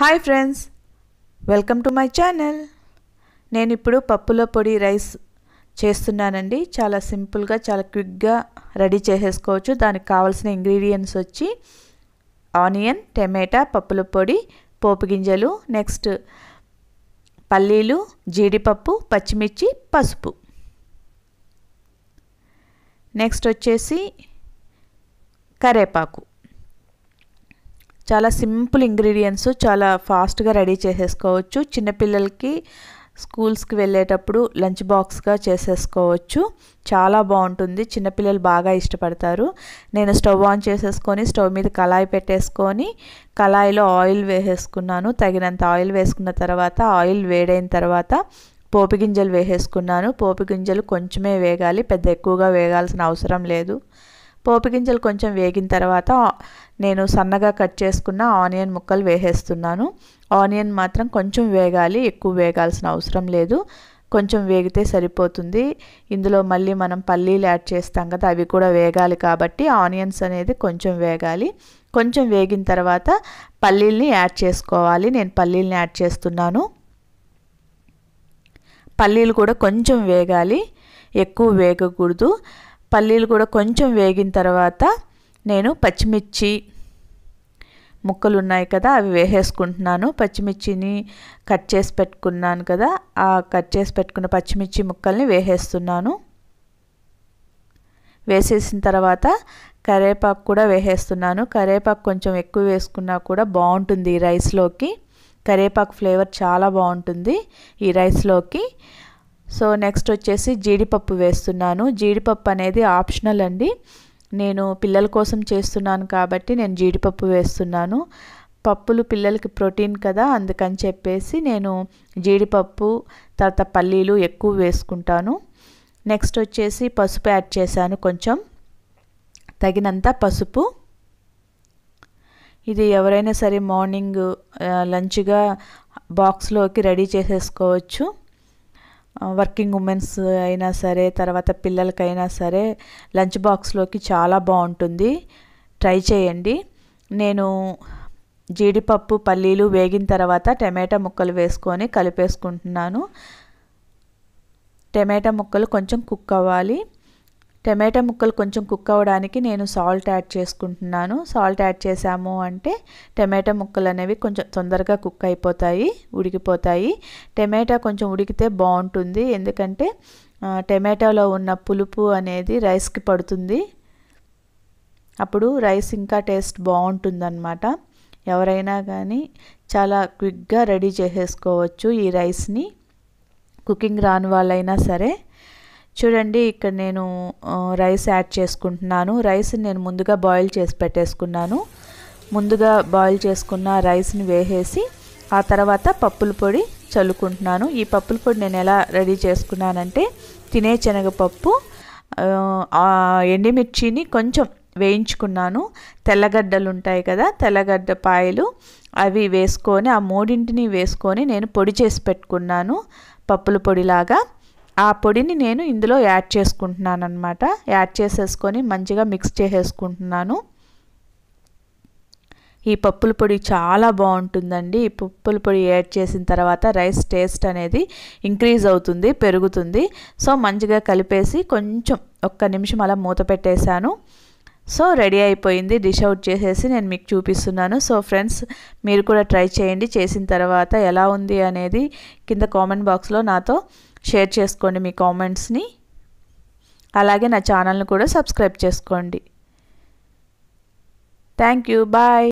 hi friends welcome to my channel నేను ఇప్పుడు పప్పులో పొడి రైస్ చేస్తున్నానండి చాలా సింపుల్గా చాలా క్విక్గా రెడీ చేసేసుకోవచ్చు దానికి కావాల్సిన ఇంగ్రీడియంట్స్ వచ్చి ఆనియన్ టమాటా పప్పుల పొడి పోపు గింజలు నెక్స్ట్ పల్లీలు జీడిపప్పు పచ్చిమిర్చి పసుపు నెక్స్ట్ వచ్చేసి కరేపాకు చాలా సింపుల్ ఇంగ్రీడియంట్స్ చాలా ఫాస్ట్గా రెడీ చేసేసుకోవచ్చు చిన్నపిల్లలకి స్కూల్స్కి వెళ్ళేటప్పుడు లంచ్ బాక్స్గా చేసేసుకోవచ్చు చాలా బాగుంటుంది చిన్నపిల్లలు బాగా ఇష్టపడతారు నేను స్టవ్ ఆన్ చేసేసుకొని స్టవ్ మీద కళాయి పెట్టేసుకొని కళాయిలో ఆయిల్ వేసేసుకున్నాను తగినంత ఆయిల్ వేసుకున్న తర్వాత ఆయిల్ వేడైన తర్వాత పోపు గింజలు వేసేసుకున్నాను పోపు గింజలు కొంచెమే వేగాలి పెద్ద ఎక్కువగా వేగాల్సిన అవసరం లేదు పోపు గింజలు కొంచెం వేగిన తర్వాత నేను సన్నగా కట్ చేసుకున్న ఆనియన్ ముక్కలు వేసేస్తున్నాను ఆనియన్ మాత్రం కొంచెం వేగాలి ఎక్కువ వేగాల్సిన అవసరం లేదు కొంచెం వేగితే సరిపోతుంది ఇందులో మళ్ళీ మనం పల్లీలు యాడ్ చేస్తాం కదా అవి కూడా వేగాలి కాబట్టి ఆనియన్స్ అనేది కొంచెం వేగాలి కొంచెం వేగిన తర్వాత పల్లీల్ని యాడ్ చేసుకోవాలి నేను పల్లీల్ని యాడ్ చేస్తున్నాను పల్లీలు కూడా కొంచెం వేగాలి ఎక్కువ వేగకూడదు పల్లీలు కూడా కొంచెం వేగిన తర్వాత నేను పచ్చిమిర్చి ముక్కలు ఉన్నాయి కదా అవి వేసేసుకుంటున్నాను పచ్చిమిర్చిని కట్ చేసి పెట్టుకున్నాను కదా ఆ కట్ చేసి పెట్టుకున్న పచ్చిమిర్చి ముక్కల్ని వేసేస్తున్నాను వేసేసిన తర్వాత కరేపాకు కూడా వేసేస్తున్నాను కరేపాకు కొంచెం ఎక్కువ వేసుకున్నా కూడా బాగుంటుంది ఈ రైస్లోకి కరేపాకు ఫ్లేవర్ చాలా బాగుంటుంది ఈ రైస్లోకి సో నెక్స్ట్ వచ్చేసి జీడిపప్పు వేస్తున్నాను జీడిపప్పు అనేది ఆప్షనల్ అండి నేను పిల్లల కోసం చేస్తున్నాను కాబట్టి నేను జీడిపప్పు వేస్తున్నాను పప్పులు పిల్లలకి ప్రోటీన్ కదా అందుకని చెప్పేసి నేను జీడిపప్పు తర్వాత పల్లీలు ఎక్కువ వేసుకుంటాను నెక్స్ట్ వచ్చేసి పసుపు యాడ్ చేశాను కొంచెం తగినంత పసుపు ఇది ఎవరైనా సరే మార్నింగ్ లంచ్గా బాక్స్లోకి రెడీ చేసేసుకోవచ్చు వర్కింగ్ ఉమెన్స్ అయినా సరే తర్వాత పిల్లలకైనా సరే లంచ్ బాక్స్లోకి చాలా బాగుంటుంది ట్రై చేయండి నేను జీడిపప్పు పల్లీలు వేగిన తర్వాత టమాటా ముక్కలు వేసుకొని కలిపేసుకుంటున్నాను టమాటా ముక్కలు కొంచెం కుక్ అవ్వాలి టమాటా ముక్కలు కొంచెం కుక్ అవ్వడానికి నేను సాల్ట్ యాడ్ చేసుకుంటున్నాను సాల్ట్ యాడ్ చేసాము అంటే టమాటా ముక్కలు అనేవి కొంచెం తొందరగా కుక్ అయిపోతాయి ఉడికిపోతాయి టమాటా కొంచెం ఉడికితే బాగుంటుంది ఎందుకంటే టమాటాలో ఉన్న పులుపు అనేది రైస్కి పడుతుంది అప్పుడు రైస్ ఇంకా టేస్ట్ బాగుంటుందన్నమాట ఎవరైనా కానీ చాలా క్విక్గా రెడీ చేసేసుకోవచ్చు ఈ రైస్ని కుకింగ్ రాని వాళ్ళైనా సరే చూడండి ఇక్కడ నేను రైస్ యాడ్ చేసుకుంటున్నాను రైస్ నేను ముందుగా బాయిల్ చేసి పెట్టేసుకున్నాను ముందుగా బాయిల్ చేసుకున్న రైస్ని వేసేసి ఆ తర్వాత పప్పుల పొడి చల్లుకుంటున్నాను ఈ పప్పుల పొడి నేను ఎలా రెడీ చేసుకున్నానంటే తినే శనగపప్పు ఎండిమిర్చిని కొంచెం వేయించుకున్నాను తెల్లగడ్డలు ఉంటాయి కదా తెల్లగడ్డ పాయలు అవి వేసుకొని ఆ మూడింటిని వేసుకొని నేను పొడి చేసి పెట్టుకున్నాను పప్పుల పొడిలాగా ఆ పొడిని నేను ఇందులో యాడ్ చేసుకుంటున్నాను అనమాట యాడ్ చేసేసుకొని మంచిగా మిక్స్ చేసేసుకుంటున్నాను ఈ పప్పుల పొడి చాలా బాగుంటుందండి ఈ పప్పుల పొడి యాడ్ చేసిన తర్వాత రైస్ టేస్ట్ అనేది ఇంక్రీజ్ అవుతుంది పెరుగుతుంది సో మంచిగా కలిపేసి కొంచెం ఒక్క నిమిషం అలా మూత పెట్టేశాను సో రెడీ అయిపోయింది డిష్ అవుట్ చేసేసి నేను మీకు చూపిస్తున్నాను సో ఫ్రెండ్స్ మీరు కూడా ట్రై చేయండి చేసిన తర్వాత ఎలా ఉంది అనేది కింద కామెంట్ బాక్స్లో నాతో షేర్ చేసుకోండి మీ కామెంట్స్ని అలాగే నా ఛానల్ని కూడా సబ్స్క్రైబ్ చేసుకోండి థ్యాంక్ యూ బాయ్